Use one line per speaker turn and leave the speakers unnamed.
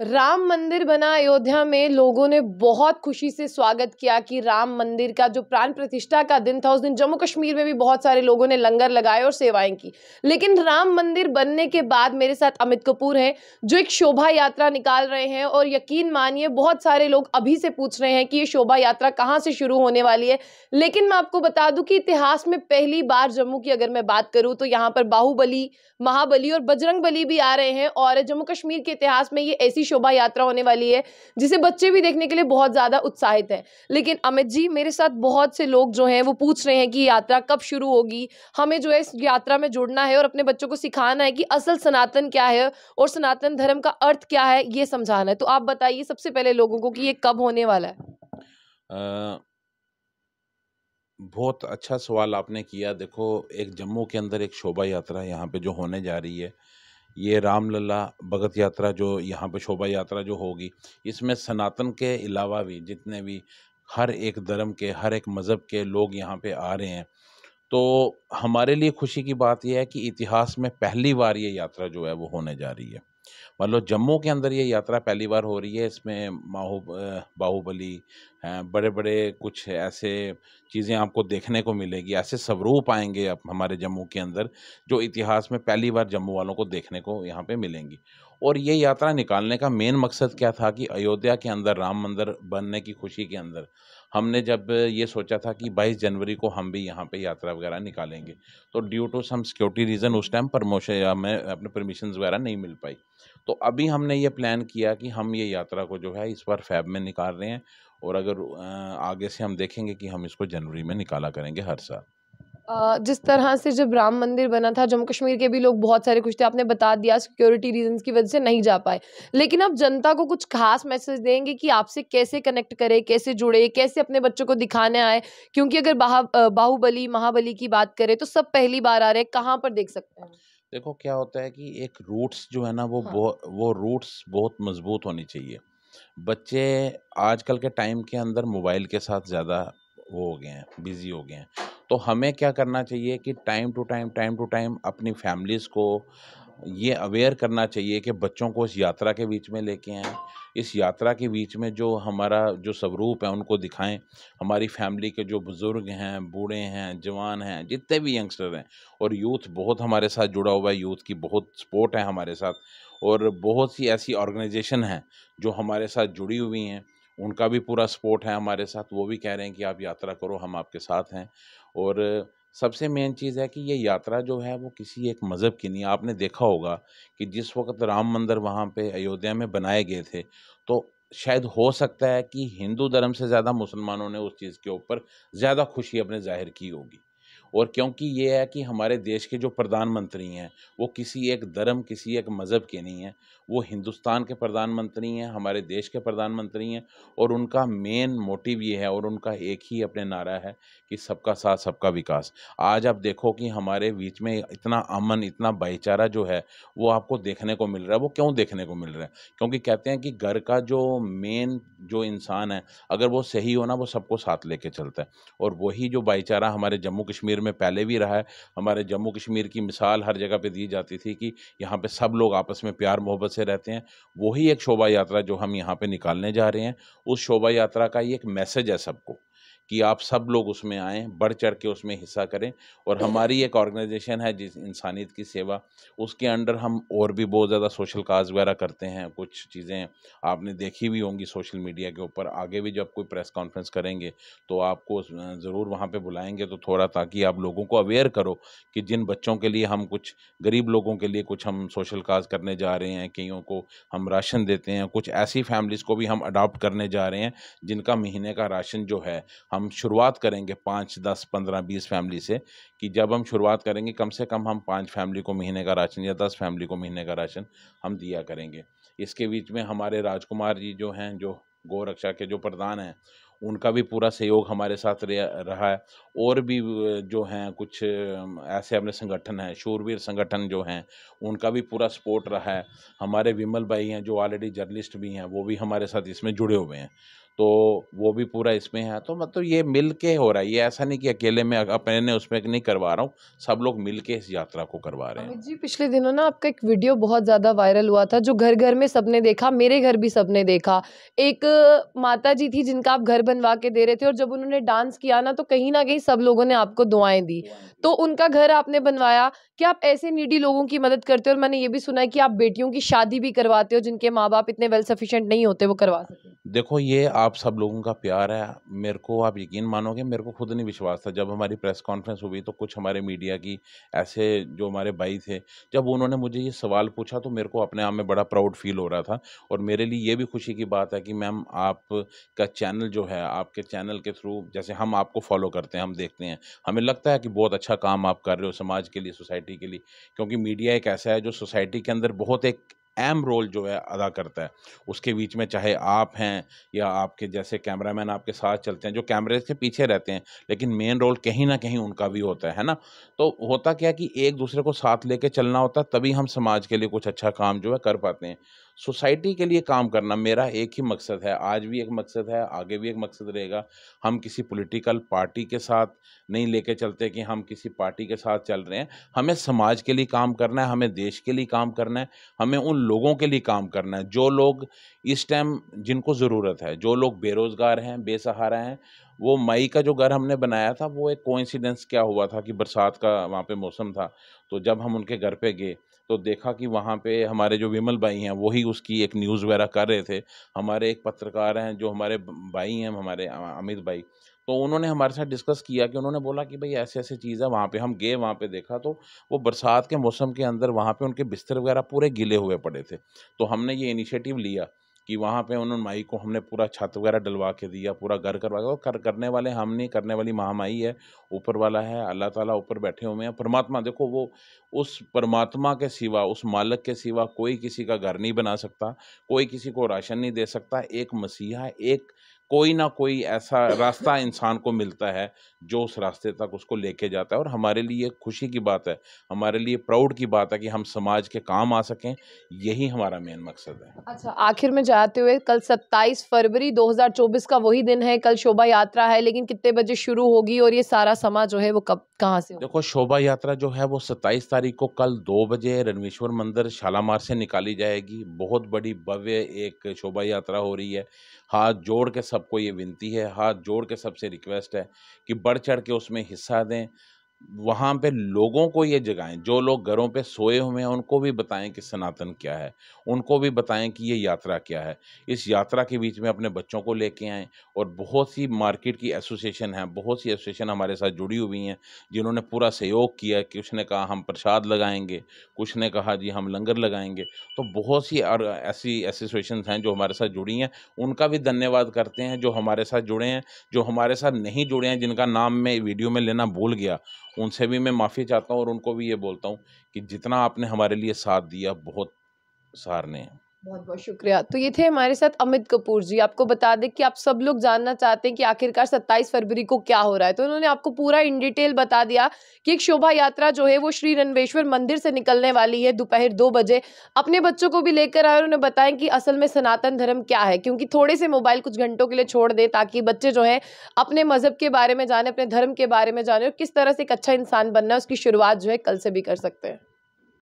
राम मंदिर बना अयोध्या में लोगों ने बहुत खुशी से स्वागत किया कि राम मंदिर का जो प्राण प्रतिष्ठा का दिन था उस दिन जम्मू कश्मीर में भी बहुत सारे लोगों ने लंगर लगाए और सेवाएं की लेकिन राम मंदिर बनने के बाद मेरे साथ अमित कपूर हैं जो एक शोभा यात्रा निकाल रहे हैं और यकीन मानिए बहुत सारे लोग अभी से पूछ रहे हैं कि ये शोभा यात्रा कहाँ से शुरू होने वाली है लेकिन मैं आपको बता दूँ कि इतिहास में पहली बार जम्मू की अगर मैं बात करूँ तो यहाँ पर बाहुबली महाबली और बजरंग भी आ रहे हैं और जम्मू कश्मीर के इतिहास में ये ऐसी की शोभा यात्रा होने वाली है जिसे बच्चे भी देखने के लिए बहुत ज़्यादा उत्साहित हैं लेकिन अमित जी मेरे साथ बहुत से लोग जो हैं वो पूछ रहे हैं कि यात्रा कब शुरू होगी हमें जो है इस यात्रा में जुड़ना है और अपने बच्चों को सिखाना है कि असल सनातन क्या है और सनातन धर्म का अर्थ क्या है ये समझाना है तो आप बताइए सबसे पहले लोगों को कि ये कब होने वाला है
बहुत अच्छा सवाल आपने किया देखो एक जम्मू के अंदर एक शोभा यात्रा यहाँ पे जो होने जा रही है ये रामलला भगत यात्रा जो यहाँ पे शोभा यात्रा जो होगी इसमें सनातन के अलावा भी जितने भी हर एक धर्म के हर एक मज़हब के लोग यहाँ पे आ रहे हैं तो हमारे लिए खुशी की बात यह है कि इतिहास में पहली बार ये यात्रा जो है वो होने जा रही है मान लो जम्मू के अंदर ये यात्रा पहली बार हो रही है इसमें माहू बाहुबली बड़े बड़े कुछ ऐसे चीज़ें आपको देखने को मिलेगी ऐसे स्वरूप आएंगे आप हमारे जम्मू के अंदर जो इतिहास में पहली बार जम्मू वालों को देखने को यहाँ पे मिलेंगी और ये यात्रा निकालने का मेन मकसद क्या था कि अयोध्या के अंदर राम मंदिर बनने की खुशी के अंदर हमने जब ये सोचा था कि 22 जनवरी को हम भी यहाँ पे यात्रा वगैरह निकालेंगे तो due to some security reason उस टाइम परमोशन हमें अपने परमिशन वगैरह नहीं मिल पाई तो अभी हमने ये प्लान किया कि हम ये यात्रा को जो है इस बार फैब में निकाल रहे हैं और अगर आगे से हम देखेंगे कि हम इसको जनवरी में निकाला करेंगे हर साल
जिस तरह से जब राम मंदिर बना था जम्मू कश्मीर के भी लोग बहुत सारे खुश थे आपने बता दिया सिक्योरिटी रीजंस की वजह से नहीं जा पाए लेकिन आप जनता को कुछ खास मैसेज देंगे कि आपसे कैसे कनेक्ट करें कैसे जुड़े कैसे अपने बच्चों को दिखाने आए क्योंकि अगर बाहुबली महाबली की बात करें तो सब पहली बार आ रहे हैं कहाँ पर देख सकते हैं
देखो क्या होता है कि एक रूट्स जो है ना वो हाँ। वो रूट्स बहुत मजबूत होनी चाहिए बच्चे आजकल के टाइम के अंदर मोबाइल के साथ ज़्यादा वो हो गए हैं बिजी हो गए हैं तो हमें क्या करना चाहिए कि time to time time to time अपनी फैमिलीज़ को ये अवेयर करना चाहिए कि बच्चों को इस यात्रा के बीच में लेके आएँ इस यात्रा के बीच में जो हमारा जो स्वरूप है उनको दिखाएं हमारी फैमिली के जो बुज़ुर्ग हैं बूढ़े हैं जवान हैं जितने भी यंगस्टर हैं और यूथ बहुत हमारे साथ जुड़ा हुआ है यूथ की बहुत सपोर्ट है हमारे साथ और बहुत सी ऐसी ऑर्गेनाइजेशन हैं जो हमारे साथ जुड़ी हुई हैं उनका भी पूरा सपोर्ट है हमारे साथ वो भी कह रहे हैं कि आप यात्रा करो हम आपके साथ हैं और सबसे मेन चीज़ है कि ये यात्रा जो है वो किसी एक मज़हब की नहीं आपने देखा होगा कि जिस वक्त राम मंदिर वहाँ पे अयोध्या में बनाए गए थे तो शायद हो सकता है कि हिंदू धर्म से ज़्यादा मुसलमानों ने उस चीज़ के ऊपर ज़्यादा खुशी अपने जाहिर की होगी और क्योंकि ये है कि हमारे देश के जो प्रधानमंत्री हैं वो किसी एक धर्म किसी एक मज़हब के नहीं हैं वो हिंदुस्तान के प्रधानमंत्री हैं हमारे देश के प्रधानमंत्री हैं और उनका मेन मोटिव ये है और उनका एक ही अपने नारा है कि सबका साथ सबका विकास आज आप देखो कि हमारे बीच में इतना अमन इतना भाईचारा जो है वो आपको देखने को मिल रहा है वो क्यों देखने को मिल रहा है क्योंकि कहते हैं कि घर का जो मेन जो इंसान है अगर वो सही हो ना वो सबको साथ लेके चलता है और वही जो भाईचारा हमारे जम्मू कश्मीर में पहले भी रहा है हमारे जम्मू कश्मीर की मिसाल हर जगह पे दी जाती थी कि यहाँ पे सब लोग आपस में प्यार मोहब्बत से रहते हैं वही एक शोभा यात्रा जो हम यहाँ पे निकालने जा रहे हैं उस शोभा यात्रा का ये एक मैसेज है सबको कि आप सब लोग उसमें आएँ बढ़ चढ़ के उसमें हिस्सा करें और हमारी एक ऑर्गेनाइजेशन है जिस इंसानियत की सेवा उसके अंडर हम और भी बहुत ज़्यादा सोशल काज वगैरह करते हैं कुछ चीज़ें आपने देखी भी होंगी सोशल मीडिया के ऊपर आगे भी जब कोई प्रेस कॉन्फ्रेंस करेंगे तो आपको ज़रूर वहाँ पर बुलाएँगे तो थोड़ा ताकि आप लोगों को अवेयर करो कि जिन बच्चों के लिए हम कुछ गरीब लोगों के लिए कुछ हम सोशल काज करने जा रहे हैं कईयों को हम राशन देते हैं कुछ ऐसी फैमिलीज़ को भी हम अडॉप्ट करने जा रहे हैं जिनका महीने का राशन जो है हम शुरुआत करेंगे पाँच दस पंद्रह बीस फैमिली से कि जब हम शुरुआत करेंगे कम से कम हम पाँच फैमिली को महीने का राशन या दस फैमिली को महीने का राशन हम दिया करेंगे इसके बीच में हमारे राजकुमार जी जो हैं जो गौ रक्षा के जो प्रधान हैं उनका भी पूरा सहयोग हमारे साथ रहा है और भी जो हैं कुछ ऐसे अपने संगठन हैं शूरवीर संगठन जो हैं उनका भी पूरा सपोर्ट रहा है हमारे विमल भाई हैं जो ऑलरेडी जर्नलिस्ट भी हैं वो भी हमारे साथ इसमें जुड़े हुए हैं तो वो भी पूरा इसमें है तो मतलब ये मिल के हो रहा है ये ऐसा नहीं कि अकेले में अपने उसमें नहीं करवा रहा हूँ सब लोग मिल के इस यात्रा को करवा रहे हैं जी
पिछले दिनों ना आपका एक वीडियो बहुत ज़्यादा वायरल हुआ था जो घर घर में सबने देखा मेरे घर भी सबने देखा एक माता जी थी जिनका आप घर बनवा के दे रहे थे और जब उन्होंने डांस किया ना तो कहीं ना कहीं सब लोगों ने आपको दुआएं दी तो उनका घर आपने बनवाया कि आप ऐसे नीडी लोगों की मदद करते हो और मैंने ये भी सुना है कि आप बेटियों की शादी भी करवाते हो जिनके माँ बाप इतने वेल सफिशेंट नहीं होते वो करवा सकते
देखो ये आप सब लोगों का प्यार है मेरे को आप यकीन मानोगे मेरे को खुद नहीं विश्वास था जब हमारी प्रेस कॉन्फ्रेंस हुई तो कुछ हमारे मीडिया की ऐसे जो हमारे भाई थे जब उन्होंने मुझे ये सवाल पूछा तो मेरे को अपने आप में बड़ा प्राउड फील हो रहा था और मेरे लिए ये भी खुशी की बात है कि मैम आपका चैनल जो है आपके चैनल के थ्रू जैसे हम आपको फॉलो करते हैं हम देखते हैं हमें लगता है कि बहुत अच्छा काम आप कर रहे हो समाज के लिए सोसाइटी के लिए क्योंकि मीडिया एक ऐसा है जो सोसाइटी के अंदर बहुत एक अहम रोल जो है अदा करता है उसके बीच में चाहे आप हैं या आपके जैसे कैमरामैन आपके साथ चलते हैं जो कैमरे के पीछे रहते हैं लेकिन मेन रोल कहीं ना कहीं उनका भी होता है ना तो होता क्या कि एक दूसरे को साथ लेके चलना होता है तभी हम समाज के लिए कुछ अच्छा काम जो है कर पाते हैं सोसाइटी के लिए काम करना मेरा एक ही मकसद है आज भी एक मकसद है आगे भी एक मकसद रहेगा हम किसी पॉलिटिकल पार्टी के साथ नहीं लेके चलते कि हम किसी पार्टी के साथ चल रहे हैं हमें समाज के लिए काम करना है हमें देश के लिए काम करना है हमें उन लोगों के लिए काम करना है जो लोग इस टाइम जिनको ज़रूरत है जो लोग बेरोज़गार हैं बेसहारा हैं वो मई का जो घर हमने बनाया था वो एक कोइंसिडेंस क्या हुआ था कि बरसात का वहाँ पे मौसम था तो जब हम उनके घर पे गए तो देखा कि वहाँ पे हमारे जो विमल भाई हैं वही उसकी एक न्यूज़ वगैरह कर रहे थे हमारे एक पत्रकार हैं जो हमारे भाई हैं हमारे अमित भाई तो उन्होंने हमारे साथ डिस्कस किया कि उन्होंने बोला कि भाई ऐसे ऐसे चीज़ है वहाँ पे हम गए वहाँ पे देखा तो वो बरसात के मौसम के अंदर वहाँ पे उनके बिस्तर वगैरह पूरे गिले हुए पड़े थे तो हमने ये इनिशिएटिव लिया कि वहाँ पे उन्होंने माई को हमने पूरा छत वगैरह डलवा के दिया पूरा घर करवा के कर करने वाले हम नहीं करने वाली महामाई है ऊपर वाला है अल्लाह ताला ऊपर बैठे हुए हैं परमात्मा देखो वो उस परमात्मा के सिवा उस मालक के सिवा कोई किसी का घर नहीं बना सकता कोई किसी को राशन नहीं दे सकता एक मसीहा एक कोई ना कोई ऐसा रास्ता इंसान को मिलता है जो उस रास्ते तक उसको लेके जाता है और हमारे लिए खुशी की बात है हमारे लिए प्राउड की बात है कि हम समाज के काम आ सकें यही हमारा मेन मकसद है
अच्छा आखिर में जाते हुए कल 27 फरवरी 2024 का वही दिन है कल शोभा यात्रा है लेकिन कितने बजे शुरू होगी और ये सारा समाज जो है वो कब कहाँ से
देखो शोभा यात्रा जो है वो सत्ताईस तारीख को कल दो बजे रणवेश्वर मंदिर शालामार से निकाली जाएगी बहुत बड़ी भव्य एक शोभा यात्रा हो रही है हाथ जोड़ के सबको ये विनती है हाथ जोड़ के सबसे रिक्वेस्ट है कि बढ़ चढ़ के उसमें हिस्सा दें वहाँ पे लोगों को ये जगाएं जो लोग घरों पे सोए हुए हैं उनको भी बताएं कि सनातन क्या है उनको भी बताएं कि ये यात्रा क्या है इस यात्रा के बीच में अपने बच्चों को लेके आए और बहुत सी मार्केट की एसोसिएशन हैं बहुत सी एसोसिएशन हमारे साथ जुड़ी हुई हैं जिन्होंने पूरा सहयोग किया कि उसने कहा हम प्रसाद लगाएंगे कुछ ने कहा जी हम लंगर लगाएंगे तो बहुत सी ऐसी एसोसिएशन हैं जो हमारे साथ जुड़ी हैं उनका भी धन्यवाद करते हैं जो हमारे साथ जुड़े हैं जो हमारे साथ नहीं जुड़े हैं जिनका नाम मैं वीडियो में लेना भूल गया उनसे भी मैं माफ़ी चाहता हूँ और उनको भी ये बोलता हूँ कि जितना आपने हमारे लिए साथ दिया बहुत सारने हैं
बहुत बहुत शुक्रिया तो ये थे हमारे साथ अमित कपूर जी आपको बता दें कि आप सब लोग जानना चाहते हैं कि आखिरकार 27 फरवरी को क्या हो रहा है तो उन्होंने आपको पूरा इन डिटेल बता दिया कि एक शोभा यात्रा जो है वो श्री रणवेश्वर मंदिर से निकलने वाली है दोपहर दो बजे अपने बच्चों को भी लेकर आए उन्हें बताया कि असल में सनातन धर्म क्या है क्योंकि थोड़े से मोबाइल कुछ घंटों के लिए छोड़ दें ताकि बच्चे जो हैं अपने मज़हब के बारे में जाने अपने धर्म के बारे में जाने और किस तरह से एक अच्छा इंसान बनना है उसकी शुरुआत जो है कल से भी कर सकते हैं